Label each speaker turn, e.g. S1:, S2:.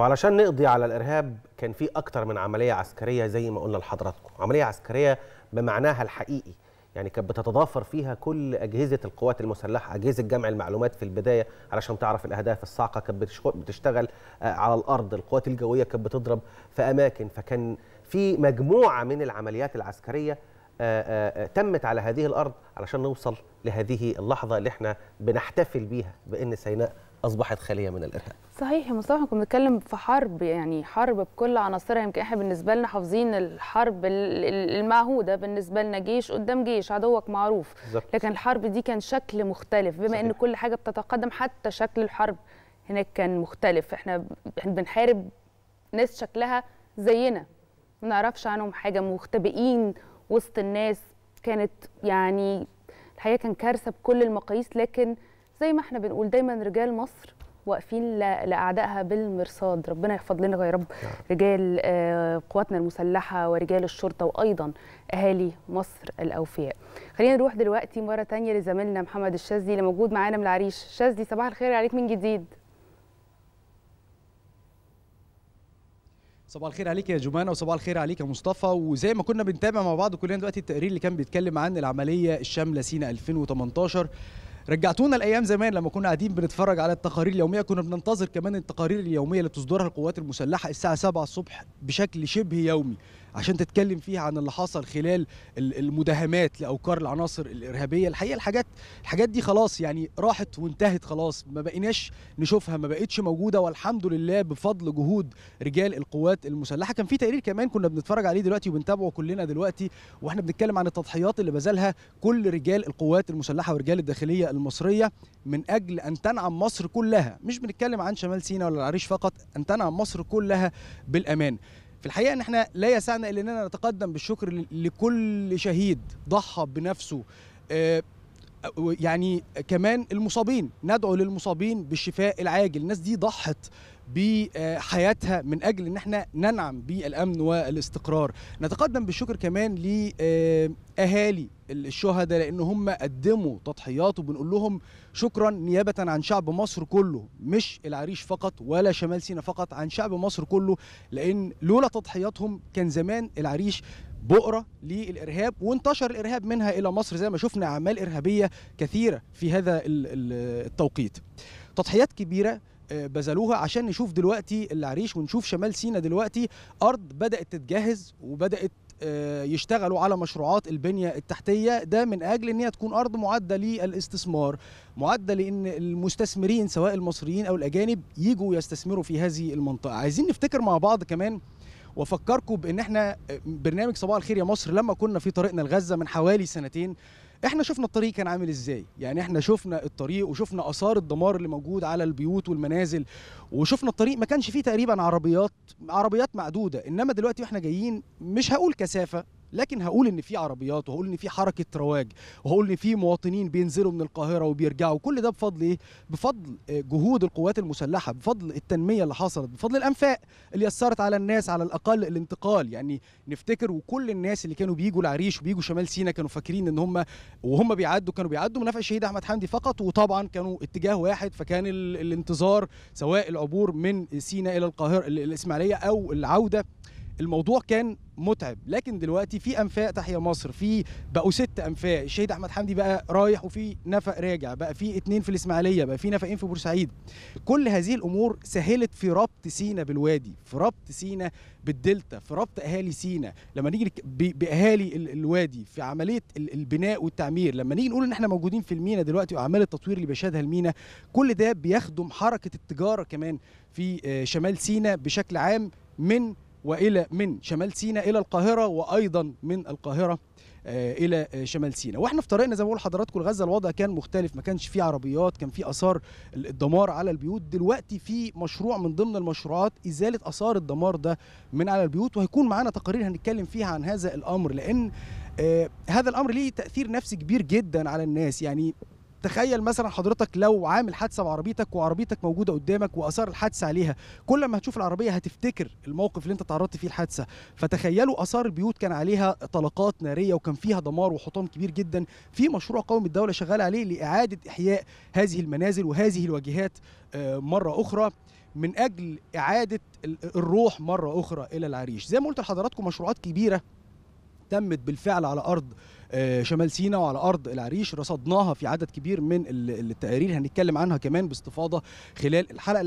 S1: وعلشان نقضي على الارهاب كان في اكتر من عمليه عسكريه زي ما قلنا لحضراتكم عمليه عسكريه بمعناها الحقيقي يعني كانت بتتضافر فيها كل اجهزه القوات المسلحه اجهزه جمع المعلومات في البدايه علشان تعرف الاهداف الصاعقه كانت بتشتغل آه، على الارض القوات الجويه كانت بتضرب في اماكن فكان في مجموعه من العمليات العسكريه آه، آه، تمت على هذه الارض علشان نوصل لهذه اللحظه اللي احنا بنحتفل بيها بان سيناء اصبحت خاليه من الارهاب.
S2: صحيح يا مصطفى كنا بنتكلم في حرب يعني حرب بكل عناصرها يمكن احنا بالنسبه لنا حافظين الحرب المعهوده بالنسبه لنا جيش قدام جيش عدوك معروف بالزبط. لكن الحرب دي كان شكل مختلف بما صحيح. ان كل حاجه بتتقدم حتى شكل الحرب هناك كان مختلف احنا بنحارب ناس شكلها زينا ما نعرفش عنهم حاجه مختبئين وسط الناس كانت يعني الحقيقه كان كارثه بكل المقاييس لكن زي ما احنا بنقول دايما رجال مصر واقفين لاعدائها بالمرصاد ربنا يحفظ لنا يا رب نعم. رجال آه، قواتنا المسلحه ورجال الشرطه وايضا اهالي مصر الاوفياء خلينا نروح دلوقتي مره تانية لزميلنا محمد الشاذلي اللي موجود معانا من العريش شاذلي صباح الخير عليك من جديد
S1: صباح الخير عليك يا جمانة وصباح الخير عليك يا مصطفى وزي ما كنا بنتابع مع بعض كلنا دلوقتي التقرير اللي كان بيتكلم عن العملية الشاملة سينا 2018 رجعتونا لايام زمان لما كنا قاعدين بنتفرج على التقارير اليوميه كنا بننتظر كمان التقارير اليوميه اللي بتصدرها القوات المسلحه الساعه 7 الصبح بشكل شبه يومي عشان تتكلم فيها عن اللي حصل خلال المداهمات لاوكار العناصر الارهابيه الحقيقه الحاجات الحاجات دي خلاص يعني راحت وانتهت خلاص ما بقيناش نشوفها ما بقتش موجوده والحمد لله بفضل جهود رجال القوات المسلحه كان في تقرير كمان كنا بنتفرج عليه دلوقتي وبنتابعه كلنا دلوقتي واحنا بنتكلم عن التضحيات اللي بذلها كل رجال القوات المسلحه ورجال الداخليه المصريه من اجل ان تنعم مصر كلها مش بنتكلم عن شمال سيناء ولا العريش فقط ان تنعم مصر كلها بالامان في الحقيقه ان احنا لا يسعنا الا اننا نتقدم بالشكر لكل شهيد ضحى بنفسه آه، يعني كمان المصابين ندعو للمصابين بالشفاء العاجل الناس دي ضحت بحياتها من اجل ان احنا ننعم بالامن والاستقرار نتقدم بالشكر كمان لاهالي آه، الشهداء لان هم قدموا تضحيات وبنقول لهم شكرا نيابه عن شعب مصر كله مش العريش فقط ولا شمال سيناء فقط عن شعب مصر كله لان لولا تضحياتهم كان زمان العريش بؤرة للإرهاب وانتشر الإرهاب منها إلى مصر زي ما شفنا أعمال إرهابية كثيرة في هذا التوقيت تضحيات كبيرة آه، بذلوها عشان نشوف دلوقتي العريش ونشوف شمال سينا دلوقتي أرض بدأت تتجهز وبدأت آه، يشتغلوا على مشروعات البنية التحتية ده من أجل أن هي تكون أرض معدة للاستثمار معدة لأن المستثمرين سواء المصريين أو الأجانب يجوا يستثمروا في هذه المنطقة عايزين نفتكر مع بعض كمان وافكركم بان احنا برنامج صباح الخير يا مصر لما كنا في طريقنا لغزه من حوالي سنتين احنا شفنا الطريق كان عامل ازاي يعني احنا شفنا الطريق وشفنا اثار الدمار اللي موجود على البيوت والمنازل وشفنا الطريق ما كانش فيه تقريبا عربيات عربيات معدوده انما دلوقتي واحنا جايين مش هقول كثافه لكن هقول ان في عربيات وهقول ان في حركه رواج وهقول ان في مواطنين بينزلوا من القاهره وبيرجعوا كل ده بفضل ايه بفضل آه، جهود القوات المسلحه بفضل التنميه اللي حصلت بفضل الانفاق اللي يسرت على الناس على الاقل الانتقال يعني نفتكر وكل الناس اللي كانوا بيجوا العريش وبيجوا شمال سينا كانوا فاكرين ان هم وهم بيعدوا كانوا بيعدوا مرافق الشهيد احمد حمدي فقط وطبعا كانوا اتجاه واحد فكان الانتظار سواء العبور من سينا الى القاهره الاسماعيليه او العوده الموضوع كان متعب لكن دلوقتي في انفاق تحيا مصر في بقوا ست انفاق الشهيد احمد حمدي بقى رايح وفي نفق راجع بقى في اتنين في الاسماعيليه بقى في نفقين في بورسعيد كل هذه الامور سهلت في ربط سينا بالوادي في ربط سينا بالدلتا في ربط اهالي سينا لما نيجي باهالي الوادي في عمليه البناء والتعمير لما نيجي نقول ان احنا موجودين في المينا دلوقتي واعمال التطوير اللي بيشهدها المينا كل ده بيخدم حركه التجاره كمان في آه، شمال سينا بشكل عام من والى من شمال سيناء الى القاهره وايضا من القاهره آه، الى آه، شمال سيناء واحنا في طريقنا زي ما بقول حضراتكم لغزه الوضع كان مختلف ما كانش فيه عربيات كان فيه اثار الدمار على البيوت دلوقتي في مشروع من ضمن المشروعات ازاله اثار الدمار ده من على البيوت وهيكون معانا تقارير هنتكلم فيها عن هذا الامر لان آه، هذا الامر ليه تاثير نفسي كبير جدا على الناس يعني تخيل مثلا حضرتك لو عامل حادثه بعربيتك وعربيتك موجوده قدامك واثار الحادثه عليها كل ما هتشوف العربيه هتفتكر الموقف اللي انت تعرضت فيه الحادثه فتخيلوا اثار البيوت كان عليها طلقات ناريه وكان فيها دمار وحطام كبير جدا في مشروع قومي الدوله شغال عليه لاعاده احياء هذه المنازل وهذه الواجهات آه، مره اخرى من اجل اعاده الروح مره اخرى الى العريش زي ما قلت لحضراتكم مشروعات كبيره تمت بالفعل على ارض آه، شمال سيناء وعلى ارض العريش رصدناها في عدد كبير من التقارير هنتكلم عنها كمان باستفاضه خلال الحلقه